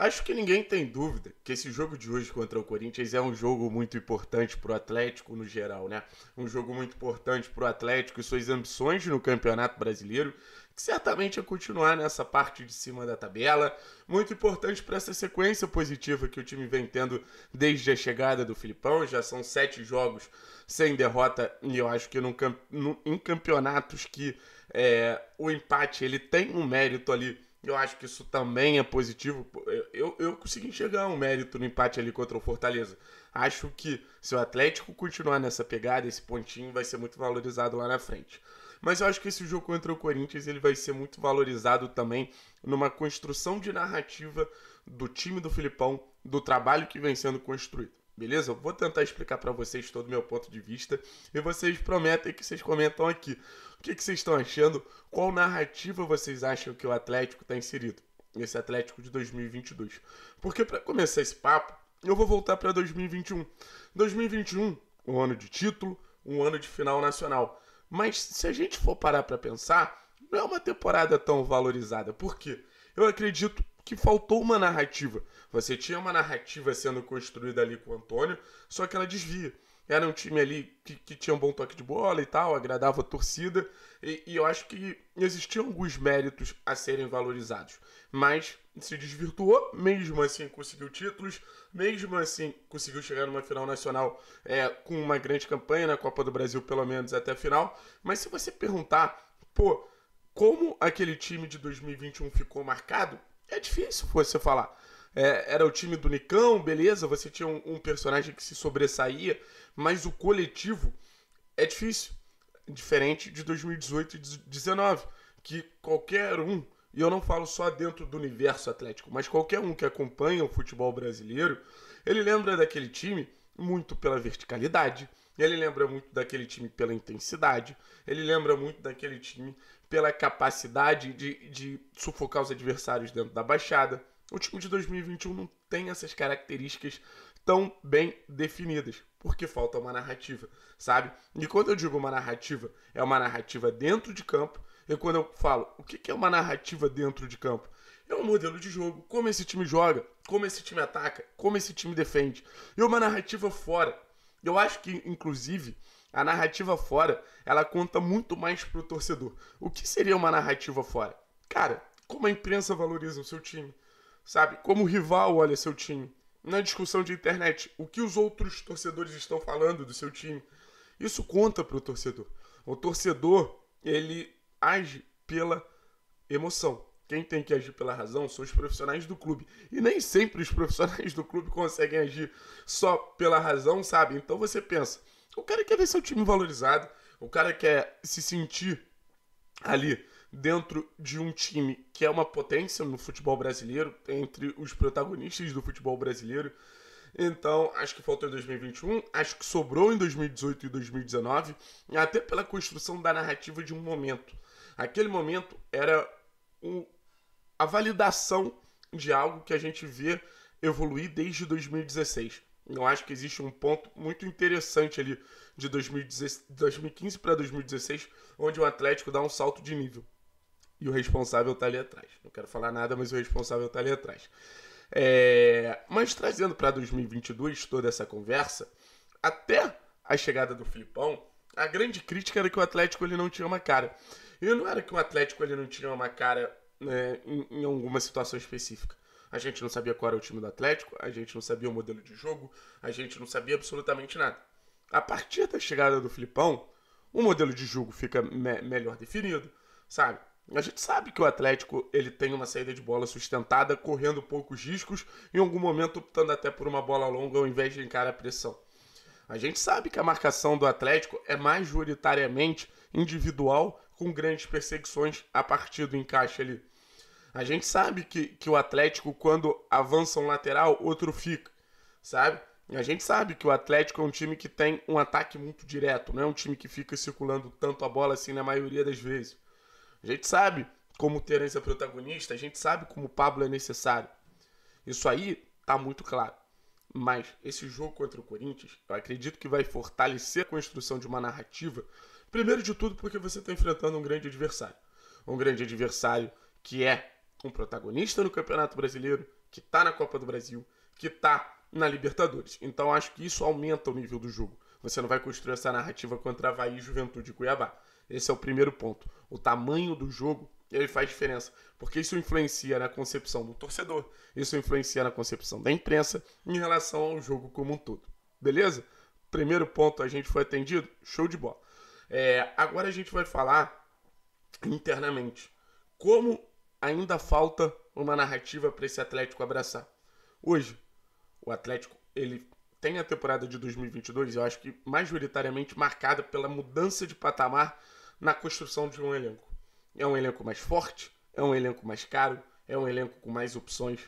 Acho que ninguém tem dúvida que esse jogo de hoje contra o Corinthians é um jogo muito importante para o Atlético no geral, né? Um jogo muito importante para o Atlético e suas ambições no Campeonato Brasileiro, que certamente é continuar nessa parte de cima da tabela. Muito importante para essa sequência positiva que o time vem tendo desde a chegada do Filipão. Já são sete jogos sem derrota e eu acho que num, em campeonatos que é, o empate ele tem um mérito ali eu acho que isso também é positivo. Eu, eu consegui enxergar um mérito no empate ali contra o Fortaleza. Acho que se o Atlético continuar nessa pegada, esse pontinho vai ser muito valorizado lá na frente. Mas eu acho que esse jogo contra o Corinthians ele vai ser muito valorizado também numa construção de narrativa do time do Filipão, do trabalho que vem sendo construído. Beleza? Eu vou tentar explicar para vocês todo o meu ponto de vista e vocês prometem que vocês comentam aqui. O que, que vocês estão achando? Qual narrativa vocês acham que o Atlético está inserido? Esse Atlético de 2022. Porque para começar esse papo, eu vou voltar para 2021. 2021, um ano de título, um ano de final nacional. Mas se a gente for parar para pensar, não é uma temporada tão valorizada. Por quê? Eu acredito que faltou uma narrativa. Você tinha uma narrativa sendo construída ali com o Antônio, só que ela desvia. Era um time ali que, que tinha um bom toque de bola e tal, agradava a torcida, e, e eu acho que existiam alguns méritos a serem valorizados. Mas se desvirtuou, mesmo assim conseguiu títulos, mesmo assim conseguiu chegar numa final nacional é, com uma grande campanha na Copa do Brasil, pelo menos até a final. Mas se você perguntar, pô, como aquele time de 2021 ficou marcado, é difícil você falar. É, era o time do Nicão, beleza, você tinha um, um, personagem que se sobressaía, mas o coletivo é difícil. Diferente de 2018 e 2019, que qualquer um, e eu não falo só dentro do universo atlético, mas qualquer um que acompanha o futebol brasileiro, ele lembra daquele time muito pela verticalidade, ele lembra muito daquele time pela intensidade, ele lembra muito daquele time pela capacidade de, de sufocar os adversários dentro da baixada. O time de 2021 não tem essas características tão bem definidas, porque falta uma narrativa, sabe? E quando eu digo uma narrativa, é uma narrativa dentro de campo, e quando eu falo o que é uma narrativa dentro de campo, é um modelo de jogo, como esse time joga, como esse time ataca, como esse time defende, e uma narrativa fora, eu acho que, inclusive, a narrativa fora, ela conta muito mais pro torcedor. O que seria uma narrativa fora? Cara, como a imprensa valoriza o seu time, sabe? Como o rival olha seu time. Na discussão de internet, o que os outros torcedores estão falando do seu time. Isso conta pro torcedor. O torcedor, ele age pela emoção. Quem tem que agir pela razão são os profissionais do clube. E nem sempre os profissionais do clube conseguem agir só pela razão, sabe? Então você pensa, o cara quer ver seu time valorizado, o cara quer se sentir ali dentro de um time que é uma potência no futebol brasileiro, entre os protagonistas do futebol brasileiro. Então, acho que faltou em 2021, acho que sobrou em 2018 e 2019, até pela construção da narrativa de um momento. Aquele momento era o, a validação de algo que a gente vê evoluir desde 2016. Eu acho que existe um ponto muito interessante ali de 2015 para 2016, onde o Atlético dá um salto de nível. E o responsável está ali atrás. Não quero falar nada, mas o responsável está ali atrás. É... Mas trazendo para 2022 toda essa conversa, até a chegada do Filipão, a grande crítica era que o Atlético ele não tinha uma cara. E não era que o Atlético ele não tinha uma cara né, em, em alguma situação específica. A gente não sabia qual era o time do Atlético, a gente não sabia o modelo de jogo, a gente não sabia absolutamente nada. A partir da chegada do Filipão, o modelo de jogo fica me melhor definido, sabe? A gente sabe que o Atlético ele tem uma saída de bola sustentada, correndo poucos riscos, em algum momento optando até por uma bola longa ao invés de encarar a pressão. A gente sabe que a marcação do Atlético é majoritariamente individual com grandes perseguições a partir do encaixe ali. A gente sabe que, que o Atlético, quando avança um lateral, outro fica, sabe? A gente sabe que o Atlético é um time que tem um ataque muito direto, não é um time que fica circulando tanto a bola assim na maioria das vezes. A gente sabe como o Terence é protagonista, a gente sabe como o Pablo é necessário. Isso aí tá muito claro. Mas esse jogo contra o Corinthians, eu acredito que vai fortalecer a construção de uma narrativa Primeiro de tudo, porque você está enfrentando um grande adversário. Um grande adversário que é um protagonista no Campeonato Brasileiro, que está na Copa do Brasil, que está na Libertadores. Então acho que isso aumenta o nível do jogo. Você não vai construir essa narrativa contra Havaí, Juventude e Cuiabá. Esse é o primeiro ponto. O tamanho do jogo ele faz diferença, porque isso influencia na concepção do torcedor, isso influencia na concepção da imprensa em relação ao jogo como um todo. Beleza? Primeiro ponto a gente foi atendido, show de bola. É, agora a gente vai falar internamente como ainda falta uma narrativa para esse Atlético abraçar. Hoje, o Atlético ele tem a temporada de 2022, eu acho que majoritariamente marcada pela mudança de patamar na construção de um elenco. É um elenco mais forte, é um elenco mais caro, é um elenco com mais opções,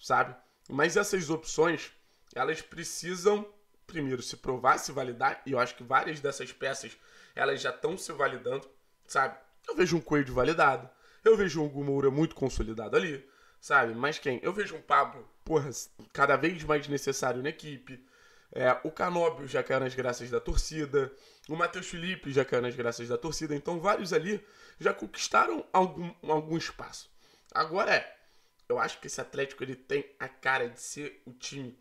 sabe? Mas essas opções, elas precisam primeiro se provar, se validar, e eu acho que várias dessas peças elas já estão se validando, sabe? Eu vejo um Coelho validado, eu vejo um Moura muito consolidado ali, sabe? Mas quem? Eu vejo um Pablo, porra, cada vez mais necessário na equipe. É, o Canóbio já caiu nas graças da torcida, o Matheus Felipe já caiu nas graças da torcida, então vários ali já conquistaram algum, algum espaço. Agora é, eu acho que esse Atlético ele tem a cara de ser o time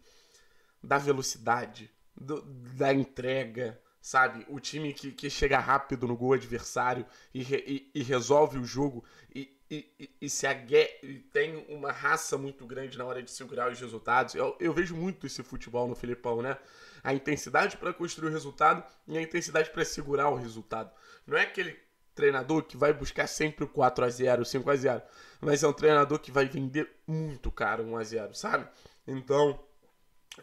da velocidade, do, da entrega, sabe? O time que, que chega rápido no gol adversário e, re, e, e resolve o jogo e, e, e se aguer, e tem uma raça muito grande na hora de segurar os resultados. Eu, eu vejo muito esse futebol no Filipão, né? A intensidade para construir o resultado e a intensidade para segurar o resultado. Não é aquele treinador que vai buscar sempre o 4 a 0 5 a 0 mas é um treinador que vai vender muito caro 1 a 0 sabe? Então,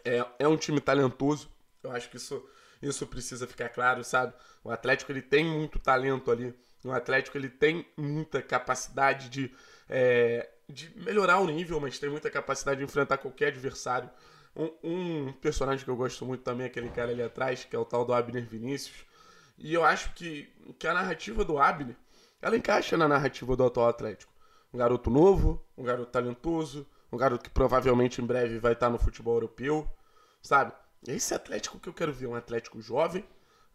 é, é um time talentoso. Eu acho que isso isso precisa ficar claro, sabe? O Atlético ele tem muito talento ali. O Atlético ele tem muita capacidade de, é, de melhorar o nível, mas tem muita capacidade de enfrentar qualquer adversário. Um, um, personagem que eu gosto muito também, é aquele cara ali atrás, que é o tal do Abner Vinícius. E eu acho que, que a narrativa do Abner, ela encaixa na narrativa do atual Atlético. Um garoto novo, um garoto talentoso, um garoto que provavelmente em breve vai estar no futebol europeu, sabe? Esse Atlético que eu quero ver, um Atlético jovem,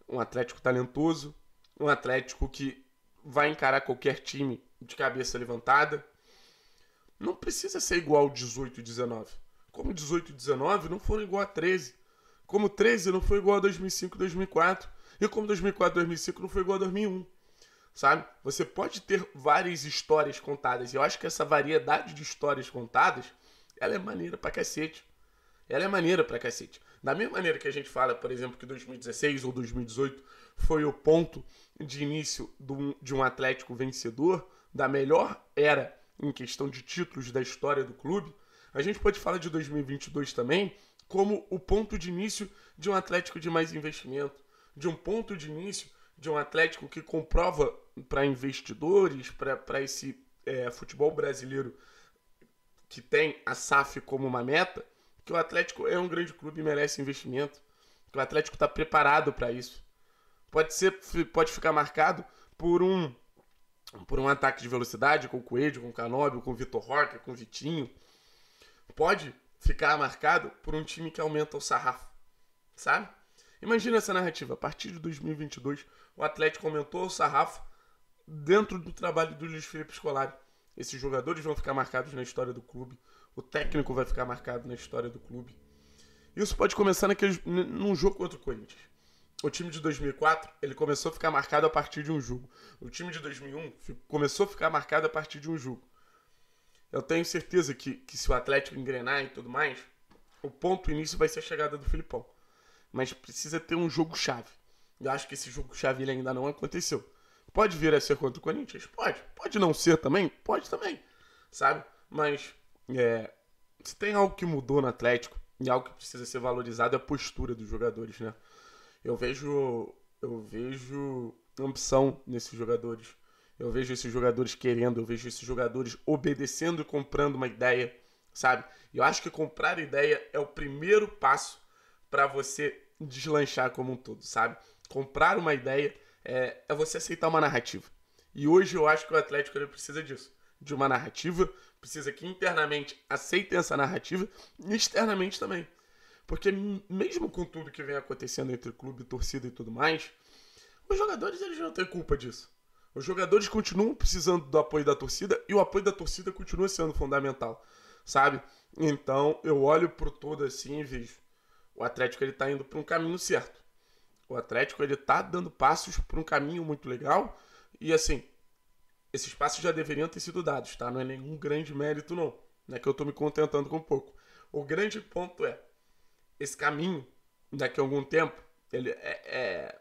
um Atlético talentoso, um Atlético que vai encarar qualquer time de cabeça levantada. Não precisa ser igual 18 e 19. Como 18 e 19 não foram igual a 13. Como 13 não foi igual a 2005 e 2004. E como 2004 2005 não foi igual a 2001. Sabe? Você pode ter várias histórias contadas. E eu acho que essa variedade de histórias contadas, ela é maneira pra cacete ela é maneira pra cacete. Da mesma maneira que a gente fala, por exemplo, que 2016 ou 2018 foi o ponto de início de um Atlético vencedor, da melhor era em questão de títulos da história do clube, a gente pode falar de 2022 também como o ponto de início de um Atlético de mais investimento, de um ponto de início de um Atlético que comprova para investidores, para esse é, futebol brasileiro que tem a SAF como uma meta, que o Atlético é um grande clube e merece investimento, que o Atlético está preparado para isso. Pode ser, pode ficar marcado por um por um ataque de velocidade com o Coelho, com o Canóbio, com o Vitor Roque, com o Vitinho. Pode ficar marcado por um time que aumenta o sarrafo, sabe? Imagina essa narrativa. A partir de 2022, o Atlético aumentou o sarrafo dentro do trabalho do Luiz Felipe Scolari. Esses jogadores vão ficar marcados na história do clube. O técnico vai ficar marcado na história do clube. Isso pode começar naquele, num jogo contra o Corinthians. O time de 2004, ele começou a ficar marcado a partir de um jogo. O time de 2001 começou a ficar marcado a partir de um jogo. Eu tenho certeza que, que se o Atlético engrenar e tudo mais, o ponto início vai ser a chegada do Filipão. Mas precisa ter um jogo-chave. Eu acho que esse jogo-chave ainda não aconteceu. Pode vir a ser contra o Corinthians? Pode. Pode não ser também? Pode também. Sabe? Mas é, se tem algo que mudou no Atlético e algo que precisa ser valorizado é a postura dos jogadores, né? Eu vejo, eu vejo ambição nesses jogadores. Eu vejo esses jogadores querendo, eu vejo esses jogadores obedecendo e comprando uma ideia, sabe? Eu acho que comprar ideia é o primeiro passo para você deslanchar como um todo, sabe? Comprar uma ideia é, é, você aceitar uma narrativa. E hoje eu acho que o Atlético ele precisa disso de uma narrativa, precisa que internamente aceitem essa narrativa e externamente também. Porque mesmo com tudo que vem acontecendo entre clube, torcida e tudo mais, os jogadores eles não têm culpa disso. Os jogadores continuam precisando do apoio da torcida e o apoio da torcida continua sendo fundamental, sabe? Então eu olho pro todo assim e vejo o Atlético ele tá indo para um caminho certo. O Atlético ele tá dando passos para um caminho muito legal e assim esses passos já deveriam ter sido dados, tá? Não é nenhum grande mérito, não. É Que eu estou me contentando com pouco. O grande ponto é, esse caminho, daqui a algum tempo, ele é. é...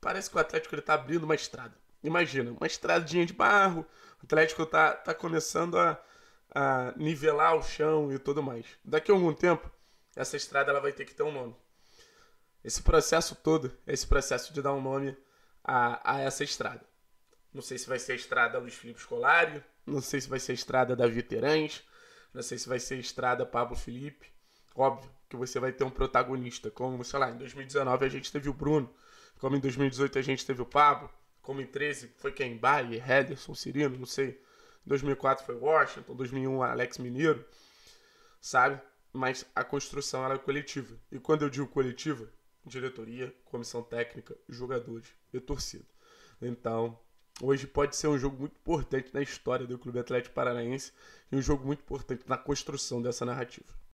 Parece que o Atlético está abrindo uma estrada. Imagina, uma estradinha de barro, o Atlético tá, tá começando a, a nivelar o chão e tudo mais. Daqui a algum tempo, essa estrada ela vai ter que ter um nome. Esse processo todo, esse processo de dar um nome a, a essa estrada. Não sei se vai ser a estrada Luiz Felipe Scolari. Não sei se vai ser a estrada Davi Terães. Não sei se vai ser a estrada Pablo Felipe. Óbvio que você vai ter um protagonista. Como, sei lá, em 2019 a gente teve o Bruno. Como em 2018 a gente teve o Pablo. Como em 13 foi quem? Bayer, Hederson, Cirino, não sei. 2004 foi Washington, 2001 Alex Mineiro, sabe? Mas a construção ela é coletiva. E quando eu digo coletiva, diretoria, comissão técnica, jogadores e torcida. Então, hoje pode ser um jogo muito importante na história do Clube Atlético Paranaense e um jogo muito importante na construção dessa narrativa.